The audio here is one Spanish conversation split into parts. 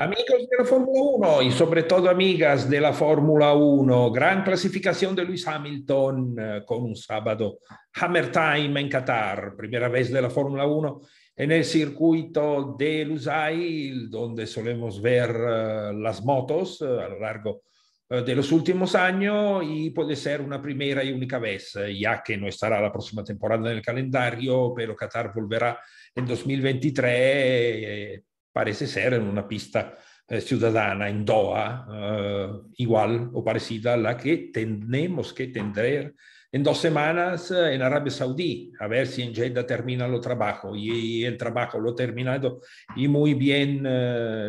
Amigos de la Fórmula 1 y sobre todo amigas de la Fórmula 1, gran clasificación de Luis Hamilton eh, con un sábado Hammer Time en Qatar, primera vez de la Fórmula 1 en el circuito de Lusail, donde solemos ver eh, las motos eh, a lo largo de los últimos años y puede ser una primera y única vez, ya que no estará la próxima temporada en el calendario, pero Qatar volverá en 2023 parece ser en una pista eh, ciudadana en Doha, eh, igual o parecida a la que tenemos que tener en dos semanas eh, en Arabia Saudí, a ver si en Jeddah termina lo trabajo y, el trabajo lo ha terminado y muy bien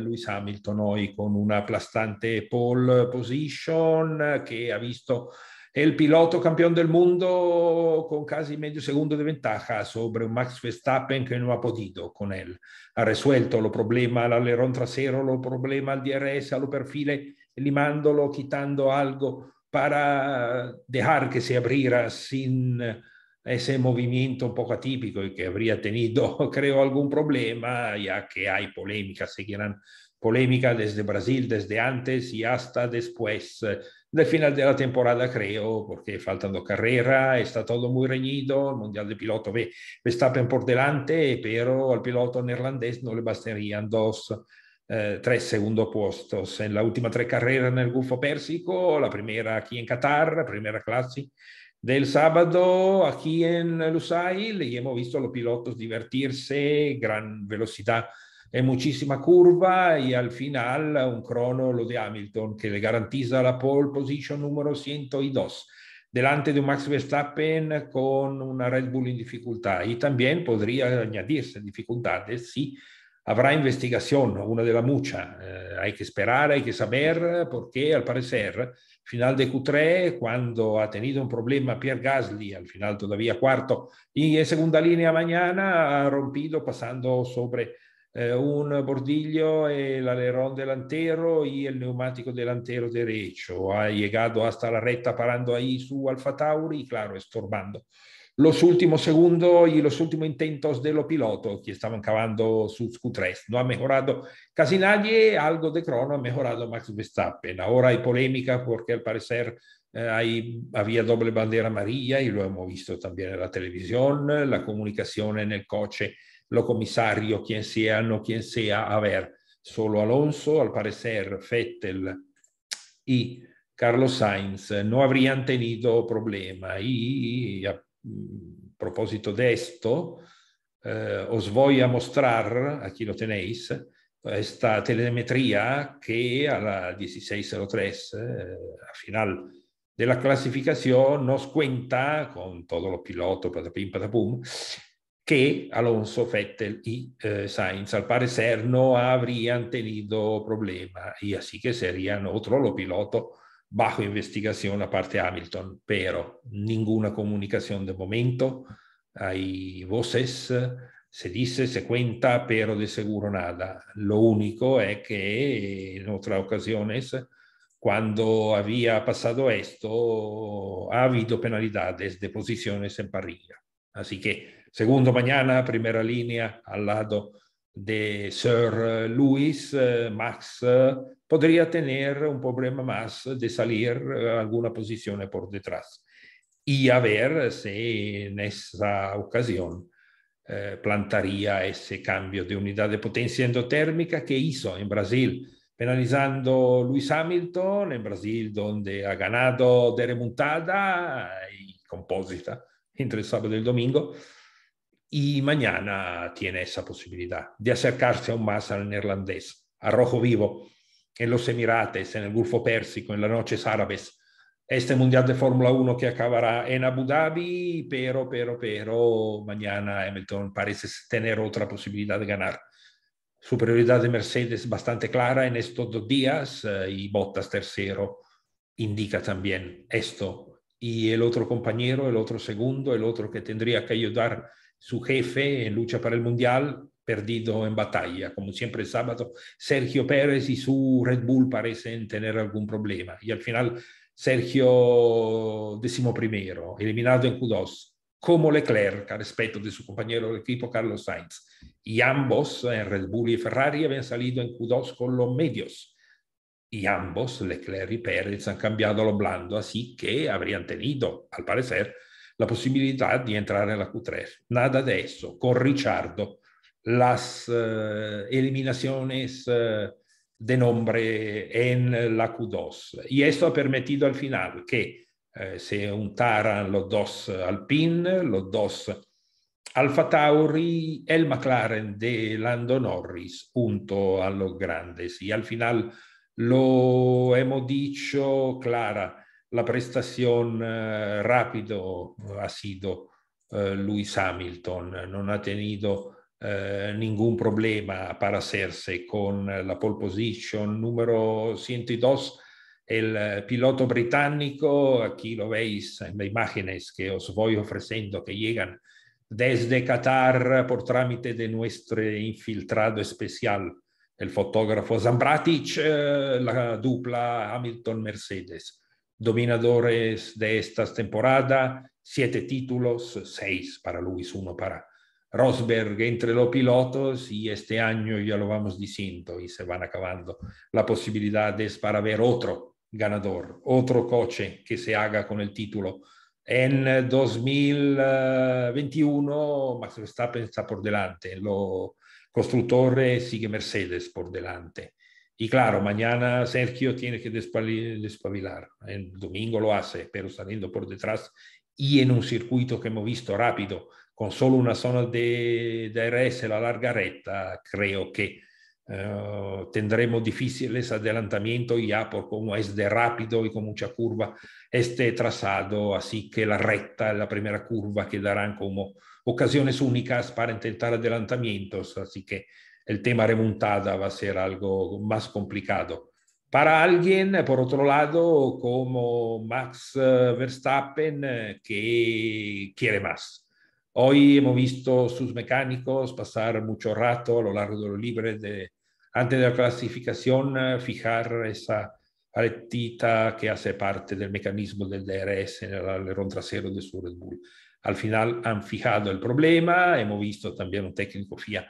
Luis Hamilton hoy con una aplastante pole position que ha visto è il pilota campión del mondo con casi medio secondo di ventaja sobre un Max Verstappen che non ha podido con él. Ha resuelto lo problema al alerón trasero, lo problema al DRS, a lo perfile, limandolo, quitando algo para dejar che se abriera sin ese movimento un poco atípico e che habría tenido, creo, algún problema, ya che hay polémicas, seguiranno polémicas desde Brasil, desde antes y hasta después. del final de la temporada, creo, porque faltando carrera, está todo muy reñido, el Mundial de Piloto ve bien por delante, pero al piloto neerlandés no le bastarían dos, eh, tres segundos puestos. En la última tres carreras en el Golfo Pérsico, la primera aquí en Qatar, la primera clase del sábado aquí en Lusail, y hemos visto a los pilotos divertirse, gran velocidad è muchísima curva e al final un crono lo di Hamilton che le garantisce la pole position numero 102 delante di un Max Verstappen con una Red Bull in difficoltà y también podría añadirse difficoltà sì avrà investigazione una de la Eh, hay che esperar, hay che saber, perché al parecer, final de Q3, quando ha tenuto un problema Pierre Gasly, al final todavía quarto y en segunda línea mañana ha rompido passando sopra eh, un bordiglio e l'alerón delantero e il neumático delantero derecho. Ha llegato hasta la retta parando ahí su Alfa Tauri, claro, estorbando. Los últimos segundos y los últimos intentos de lo piloto que estaban cavando su Q3. No ha mejorado casi nadie, algo de crono ha mejorado Max Verstappen. Ahora hay polémica porque al parecer eh, hay, había doble bandera amarilla y lo hemos visto también en la televisión. La comunicación en el coche lo comisarios, quien sea, no quien sea. A ver, solo Alonso, al parecer Fettel y Carlos Sainz no habrían tenido problema. Y a mm, propósito de esto, eh, os voy a mostrar, aquí lo tenéis, esta telemetría que a la 1603, eh, a final de la clasificación, nos cuenta con todos los pilotos, patapim, patapum, que Alonso, Fettel y eh, Sainz al parecer no habrían tenido problema y así que serían otro los pilotos bajo investigación aparte Hamilton, pero ninguna comunicación de momento, hay voces, se dice, se cuenta, pero de seguro nada. Lo único es que en otras ocasiones, cuando había pasado esto, ha habido penalidades de posiciones en parrilla. Así que segundo mañana, primera línea al lado de Sir Louis, eh, Max eh, podría tener un problema más de salir eh, alguna posición por detrás y a ver si en esa ocasión plantaría ese cambio de unidad de potencia endotérmica que hizo en Brasil, penalizando Luis Hamilton en Brasil, donde ha ganado de remontada y compósita entre el sábado y e el domingo, y e mañana tiene esa posibilidad de acercarse aún más al neerlandés, a rojo vivo, en los Emirates, en el Golfo Pérsico, en las noches árabes. Este Mundial de Fórmula 1 que acabará en Abu Dhabi, pero, pero, pero mañana Hamilton parece tener otra posibilidad de ganar. Superioridad de Mercedes bastante clara en estos dos días eh, y Bottas tercero indica también esto y el otro compañero, el otro segundo, el otro que tendría que ayudar su jefe en lucha para el Mundial, perdido en batalla. Como siempre el sábado, Sergio Pérez y su Red Bull parecen tener algún problema. Y al final, Sergio primero, eliminado en Q2, como Leclerc respeto de su compañero del equipo Carlos Sainz. Y ambos, en eh, Red Bull y Ferrari, habían salido en Q2 con los medios y ambos, Leclerc y Pérez, han cambiado lo blando, así que habrían tenido, al parecer, la posibilidad de entrar en la Q3. Nada de eso. Con Ricciardo, las eh, eliminaciones eh, de nombre en la Q2. Y esto ha permitido al final que eh, se untaran los dos Alpine, los dos Alfa Tauri, el McLaren de Lando Norris, junto a los grandes. Y al final lo hemos dicho clara, la prestación eh, rápido ha eh, sido eh, Luis Hamilton, non ha tenido ningún problema para hacerse con la pole position numero 102. il pilota britannico, qui lo veis en las imágenes que os voy ofreciendo, che llegan desde Qatar por trámite de nuestro infiltrato especial el fotógrafo Zambratic, eh, la dupla Hamilton-Mercedes. Dominadores de esta temporada, siete títulos, seis para Luis, uno para Rosberg entre los pilotos y este año ya lo vamos diciendo y se van acabando las posibilidades para ver otro ganador, otro coche que se haga con el título. En 2021 Max Verstappen está por delante, lo constructor sigue Mercedes por delante. Y claro, mañana Sergio tiene que despabilar. El domingo lo hace, pero saliendo por detrás y en un circuito que hemos visto rápido, con solo una zona de, RS la larga recta, creo que eh, tendremos difíciles adelantamientos ya por cómo es de rápido y con mucha curva este trazado. Así que la recta, la primera curva darán como ocasiones únicas para intentar adelantamientos, así que el tema remontada va a ser algo más complicado. Para alguien, eh, por otro lado, como Max eh, Verstappen, eh, que quiere más. Hoy hemos visto sus mecánicos pasar mucho rato a lo largo de los libre, de, antes de la clasificación, fijar esa paletita que hace parte del mecanismo del DRS en el alerón trasero de su Red Bull al final han fijado el problema, hemos visto también un técnico FIA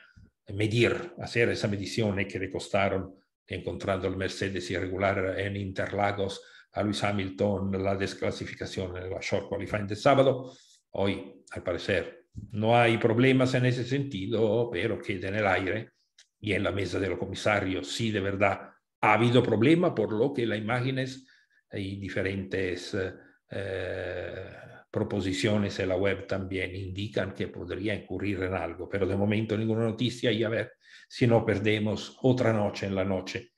medir, hacer esa medición que le costaron, encontrando el Mercedes irregular en Interlagos, a Luis Hamilton la desclasificación en la short qualifying del sábado. Hoy, al parecer, no hay problemas en ese sentido, pero queda en el aire y en la mesa de los comisarios sí de verdad ha habido problema, por lo que las imágenes eh, y diferentes... Eh, eh, proposiciones en la web también indican que podría incurrir en algo, pero de momento ninguna noticia y a ver si no perdemos otra noche en la noche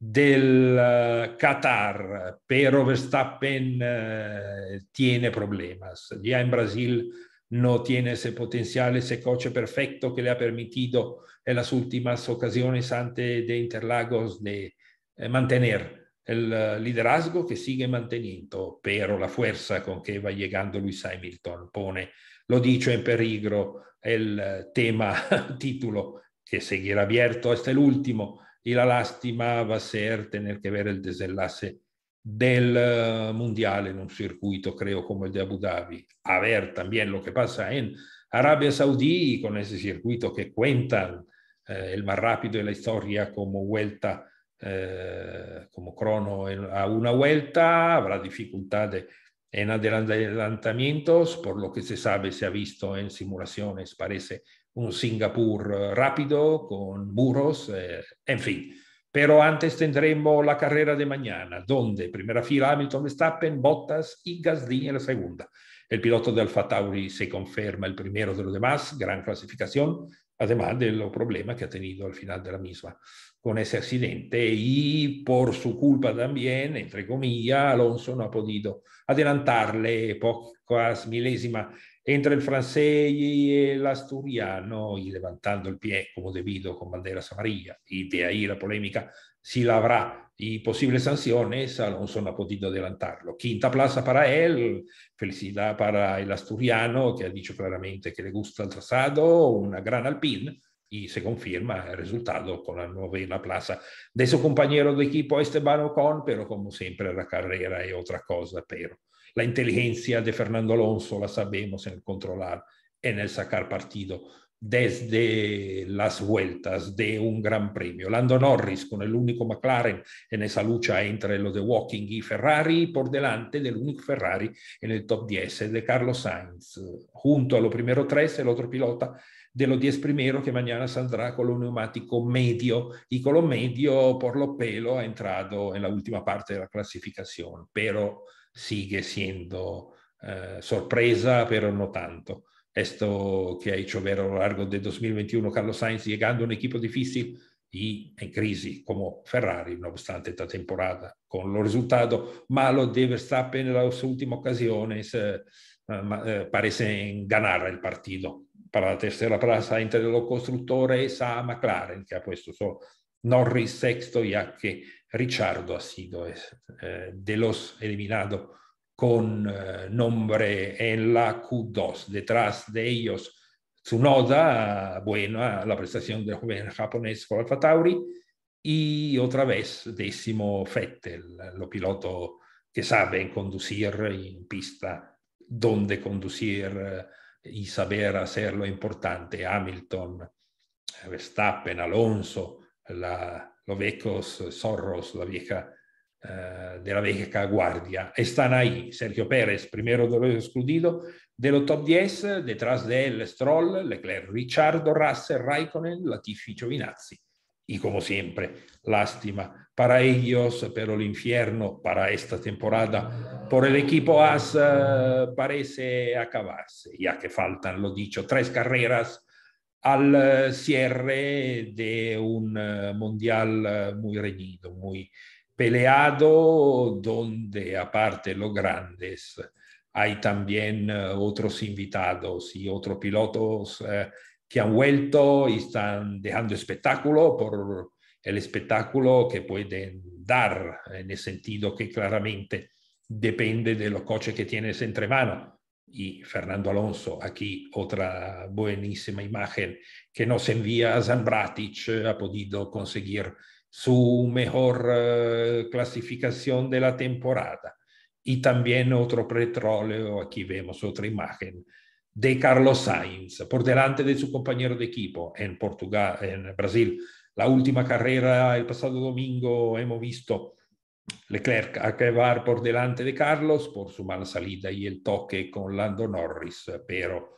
del eh, Qatar, pero Verstappen eh, tiene problemas. Ya en Brasil no tiene ese potencial, ese coche perfecto que le ha permitido en las últimas ocasiones antes de Interlagos de eh, mantener el liderazgo che sigue mantenuto, però la fuerza con que va llegando Luis Hamilton pone, lo dicho, en peligro il tema, titolo che seguirà abierto hasta el último y la lástima va a essere tener che ver il desenlace del eh, mundial in un circuito, creo, come il de Abu Dhabi. A ver también lo che pasa en Arabia Saudí con ese circuito che cuentan eh, el más rápido de la historia como vuelta Eh, como Crono a una vuelta, habrá dificultades en adelantamientos, por lo que se sabe, se ha visto en simulaciones, parece un Singapur eh, rápido con muros, eh, en fin. Pero antes tendremos la carrera de mañana, donde primera fila Hamilton Stappen, Bottas y Gasly en la segunda. El piloto de Alfa Tauri se confirma el primero de los demás, gran clasificación, además de los problemas que ha tenido al final de la misma con ese accidente y por su culpa también, entre comillas, Alonso no ha podido adelantarle pocas milésimas entre el francés y el asturiano y levantando el pie como debido con banderas amarillas. Y de ahí la polémica si la habrá y posibles sanciones, Alonso no ha podido adelantarlo. Quinta plaza para él, felicidad para el asturiano que ha dicho claramente que le gusta el trazado, una gran alpine y se confirma el resultado con la novena plaza de su compañero de equipo Esteban Ocon, pero como siempre la carrera es otra cosa, pero la inteligencia de Fernando Alonso la sabemos en el controlar, en el sacar partido desde las vueltas de un gran premio. Lando Norris con el único McLaren en esa lucha entre los de Walking y Ferrari por delante del único Ferrari en el top 10, el de Carlos Sainz, junto a los primeros tres, el otro pilota de los 10 primeros que mañana saldrá con un neumático medio y con lo medio por lo pelo ha entrado en la última parte de la clasificación, pero sigue siendo eh, sorpresa, pero no tanto esto que ha hecho cioè, ver a lo largo de 2021 Carlos Sainz llegando a un equipo difícil y en crisis como Ferrari, no obstante esta temporada, con lo resultado malo de Verstappen en las últimas ocasiones, eh, eh, parece ganar el partido. Para la tercera plaza entre los constructores a McLaren, que ha puesto solo Norris sexto, ya que Ricciardo ha sido eh, de los eliminados con eh, nombre en la Q2. Detrás de ellos, Tsunoda, buena la prestación del joven japonés con Alfa Tauri, y otra vez décimo Fettel, lo piloto que sabe conducir en pista, dónde conducir y saber hacerlo importante. Hamilton, Verstappen, Alonso, la, los viejos zorros, la vieja eh, de la vieja guardia. Están ahí Sergio Pérez, primero de los excluidos de los top 10, detrás de él Stroll, Leclerc, Ricciardo, Russell, Raikkonen, Latifi, Giovinazzi. Y como siempre, lástima para ellos, pero el infierno para esta temporada, por el equipo AS eh, parece acabarse, ya que faltan, lo dicho, tres carreras al eh, cierre de un mundial muy reñido, muy peleado donde, aparte los grandes, hay también eh, otros invitados y otros pilotos eh, que han vuelto y están dejando espectáculo por el espectáculo que pueden dar, en el sentido que claramente depende de los coches que tienes entre manos. Y Fernando Alonso, aquí otra buenísima imagen que nos envía Zambratic, eh, ha podido conseguir su mejor eh, clasificación de la temporada. Y también otro petróleo, aquí vemos otra imagen, de Carlos Sainz, por delante de su compañero de equipo en Portugal, en Brasil. La última carrera, el pasado domingo, hemos visto Leclerc acabar por delante de Carlos por su mala salida y el toque con Lando Norris, pero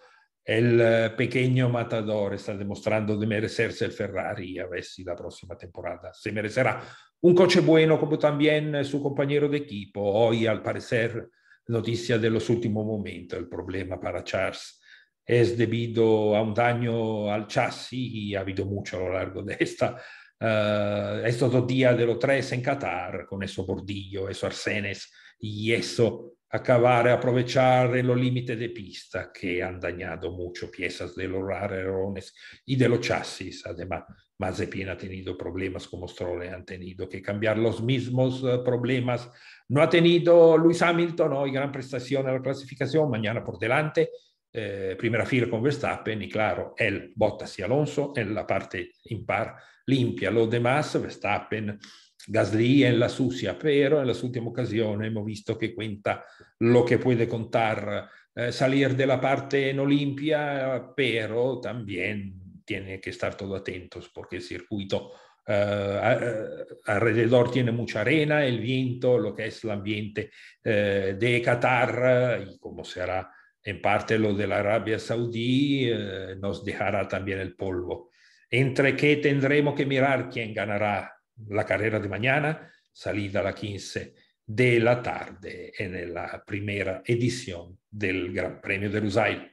el eh, pequeño matador está demostrando de merecerse el Ferrari a ver si la próxima temporada se merecerá. Un coche bueno como también eh, su compañero de equipo. Hoy, al parecer, noticia de los últimos momentos. El problema para Charles es debido a un daño al chasis y ha habido mucho a lo largo de esta. Eh, estos dos días de los tres en Qatar, con eso Bordillo, eso Arsenes y eso acabar, aprovechar los límites de pista que han dañado mucho piezas de los rarerones y de los chasis. Además, Mazepin ha tenido problemas como Stroll han tenido que cambiar los mismos eh, problemas. No ha tenido Luis Hamilton hoy gran prestación en la clasificación, mañana por delante. Eh, primera fila con Verstappen y claro, él, botas y Alonso en la parte impar limpia. Los demás, Verstappen, Gasly en la sucia, pero en la última ocasión hemos visto que cuenta lo que puede contar. Eh, salir de la parte en Olimpia, pero también tiene que estar todo atentos porque el circuito eh, eh, alrededor tiene mucha arena, el viento, lo que es el ambiente de Qatar y como será en parte lo de la Arabia Saudí, nos dejará también el polvo. Entre que tendremos que mirar quién ganará la carriera di mañana, salida a 15 de la tarde en la primera edición del Gran Premio de Lusail.